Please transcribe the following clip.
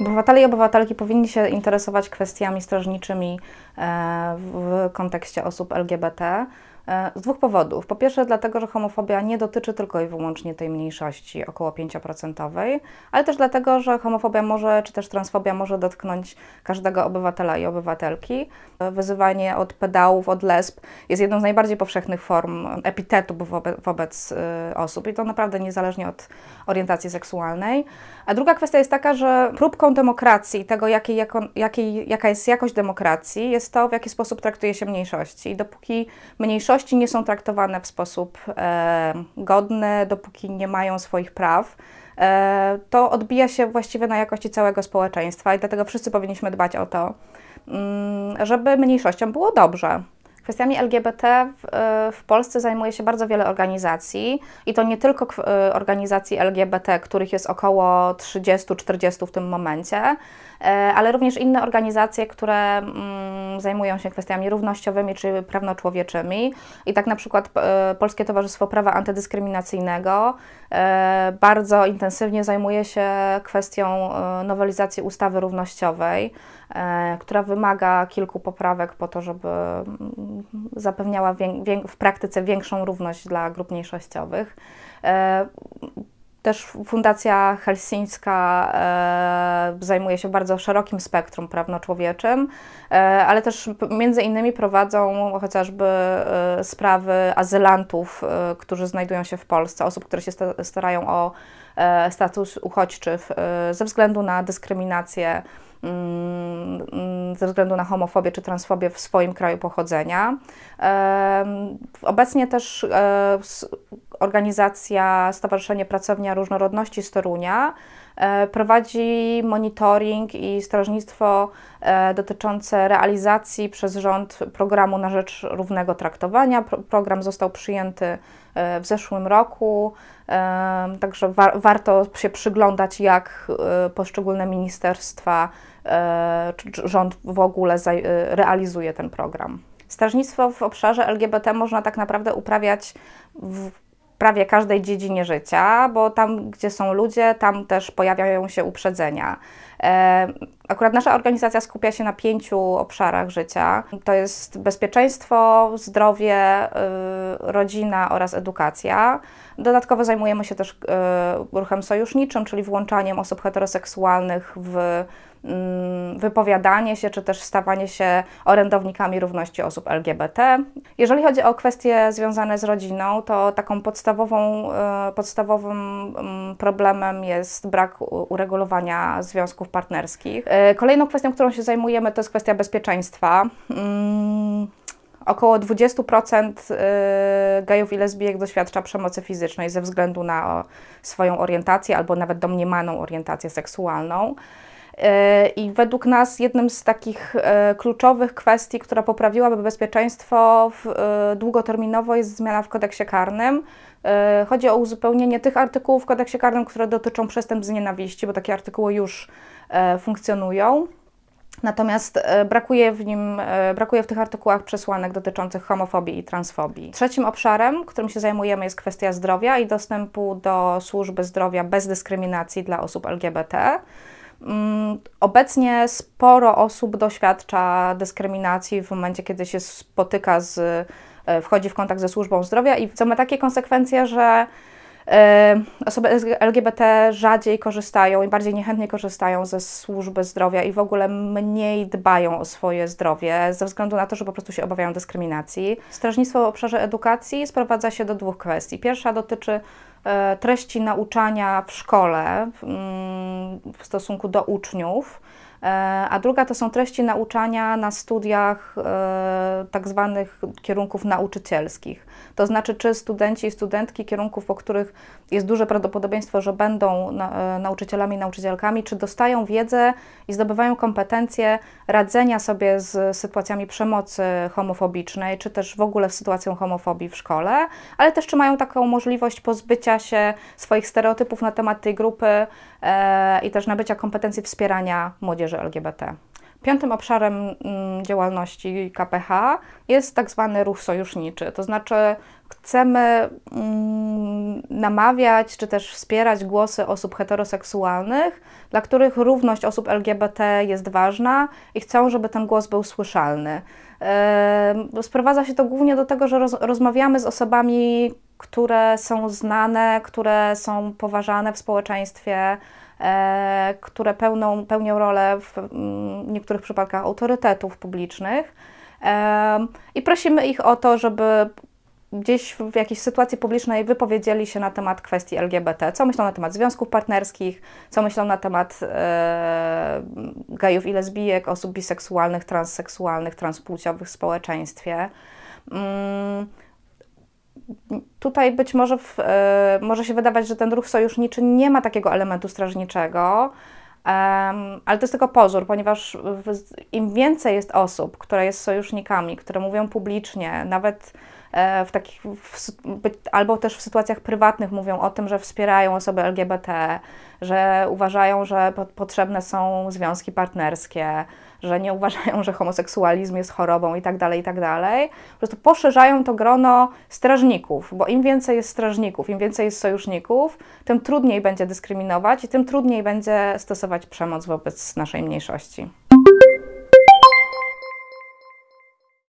Obywatele i obywatelki powinni się interesować kwestiami strażniczymi e, w kontekście osób LGBT. E, z dwóch powodów. Po pierwsze, dlatego, że homofobia nie dotyczy tylko i wyłącznie tej mniejszości, około 5%, ale też dlatego, że homofobia może, czy też transfobia może dotknąć każdego obywatela i obywatelki. E, wyzywanie od pedałów, od lesb jest jedną z najbardziej powszechnych form epitetu wobec, wobec osób i to naprawdę niezależnie od orientacji seksualnej. A druga kwestia jest taka, że próbką demokracji, tego jakiej, jako, jakiej, jaka jest jakość demokracji, jest to, w jaki sposób traktuje się mniejszości. I dopóki mniejszości mniejszości nie są traktowane w sposób e, godny, dopóki nie mają swoich praw e, to odbija się właściwie na jakości całego społeczeństwa i dlatego wszyscy powinniśmy dbać o to, mm, żeby mniejszościom było dobrze. Kwestiami LGBT w, e, w, Polsce zajmuje się bardzo wiele organizacji i to nie tylko e, organizacji LGBT, których jest około 30-40 w tym momencie, e, ale również inne organizacje, które mm, zajmują się kwestiami równościowymi czy prawnoczłowieczymi. I tak na przykład Polskie Towarzystwo Prawa Antydyskryminacyjnego bardzo intensywnie zajmuje się kwestią nowelizacji ustawy równościowej, która wymaga kilku poprawek po to, żeby mm, zapewniała w praktyce większą równość dla grup mniejszościowych. E, też Fundacja Helsińska e, zajmuje się bardzo szerokim spektrum prawno-człowieczym, e, ale też między innymi prowadzą chociażby sprawy azylantów, którzy znajdują się w Polsce, osób, które się starają o E, status uchodźczy e, ze względu na dyskryminację, mm, ze względu na homofobię czy transfobię w swoim kraju pochodzenia. E, obecnie też organizacja Stowarzyszenie Pracownia Różnorodności z Torunia E, prowadzi monitoring i strażnictwo e, dotyczące realizacji przez rząd programu na rzecz równego traktowania. program został przyjęty e, w zeszłym roku, także warto się przyglądać, jak poszczególne ministerstwa czy rząd w ogóle realizuje ten program. Strażnictwo w obszarze LGBT można tak naprawdę uprawiać w prawie każdej dziedzinie życia, bo tam, gdzie są ludzie, tam też pojawiają się uprzedzenia. E, akurat nasza organizacja skupia się na pięciu obszarach życia. To jest bezpieczeństwo, zdrowie, y, rodzina oraz edukacja. Dodatkowo zajmujemy się też y, ruchem sojuszniczym, czyli włączaniem osób heteroseksualnych w mm, wypowiadanie się, czy też stawanie się orędownikami równości osób LGBT. Jeżeli chodzi o kwestie związane z rodziną, to taką podstawową, y, podstawowym mm, problemem jest brak uregulowania związków stosunków partnerskich. E, kolejną kwestią, którą się zajmujemy, to jest kwestia bezpieczeństwa. Mm, około 20% y, gejów i lesbijek doświadcza przemocy fizycznej ze względu na swoją orientację albo nawet domniemaną orientację seksualną. E, I według nas jednym z takich e, kluczowych kwestii, która poprawiłaby bezpieczeństwo długoterminowo, jest zmiana w kodeksie karnym. Chodzi o uzupełnienie tych artykułów w kodeksie karnym, które dotyczą przestępstw z nienawiści, bo takie artykuły już E, funkcjonują. Natomiast e, brakuje w nim, e, brakuje w tych artykułach przesłanek dotyczących homofobii i transfobii. Trzecim obszarem, którym się zajmujemy, jest kwestia zdrowia i dostępu do służby zdrowia bez dyskryminacji dla osób LGBT. Mm, obecnie sporo osób doświadcza dyskryminacji w momencie, kiedy się spotyka z, wchodzi w kontakt ze służbą zdrowia i co ma takie konsekwencje, że E, osoby LGBT rzadziej korzystają i bardziej niechętnie korzystają ze służby zdrowia i w ogóle mniej dbają o swoje zdrowie ze względu na to, że po prostu się obawiają dyskryminacji. Strażnictwo w obszarze edukacji sprowadza się do dwóch kwestii. Pierwsza dotyczy e, treści nauczania w szkole w mm, stosunku do uczniów. E, a druga to są treści nauczania na studiach e, tak zwanych kierunków nauczycielskich. To znaczy, czy studenci i studentki kierunków, po których jest duże prawdopodobieństwo, że będą e, nauczycielami i nauczycielkami, czy dostają wiedzę i zdobywają kompetencje radzenia sobie z sytuacjami przemocy homofobicznej, czy też w ogóle z sytuacją homofobii w szkole, ale też czy mają taką możliwość pozbycia się swoich stereotypów na temat tej grupy i też nabycia kompetencji wspierania młodzieży młodzieży LGBT. Piątym obszarem mm, działalności KPH jest tak zwany ruch sojuszniczy, to znaczy chcemy mm, namawiać czy też wspierać głosy osób heteroseksualnych, dla których równość osób LGBT jest ważna i chcą, żeby ten głos był słyszalny. Sprowadza się to głównie do tego, że roz rozmawiamy z osobami, które są znane, które są poważane w społeczeństwie, e, które pełną, pełnią rolę w, w mm, niektórych przypadkach autorytetów publicznych. E, I prosimy ich o to, żeby gdzieś w jakiejś sytuacji publicznej wypowiedzieli się na temat kwestii LGBT, co myślą na temat związków partnerskich, co myślą na temat e, gejów i lesbijek, osób biseksualnych, transseksualnych, transpłciowych w społeczeństwie. Mm, tutaj być może, w, e, może się wydawać, że ten ruch sojuszniczy nie ma takiego elementu strażniczego, ale to jest tylko pozór, ponieważ im więcej jest osób, które jest sojusznikami, które mówią publicznie, nawet E, w takich, w, albo też w sytuacjach prywatnych mówią o tym, że wspierają osoby LGBT, że uważają, że potrzebne są związki partnerskie, że nie uważają, że homoseksualizm jest chorobą i tak dalej, i tak dalej. Po prostu poszerzają to grono strażników, bo im więcej jest strażników, im więcej jest sojuszników, tym trudniej będzie dyskryminować i tym trudniej będzie stosować przemoc wobec naszej mniejszości.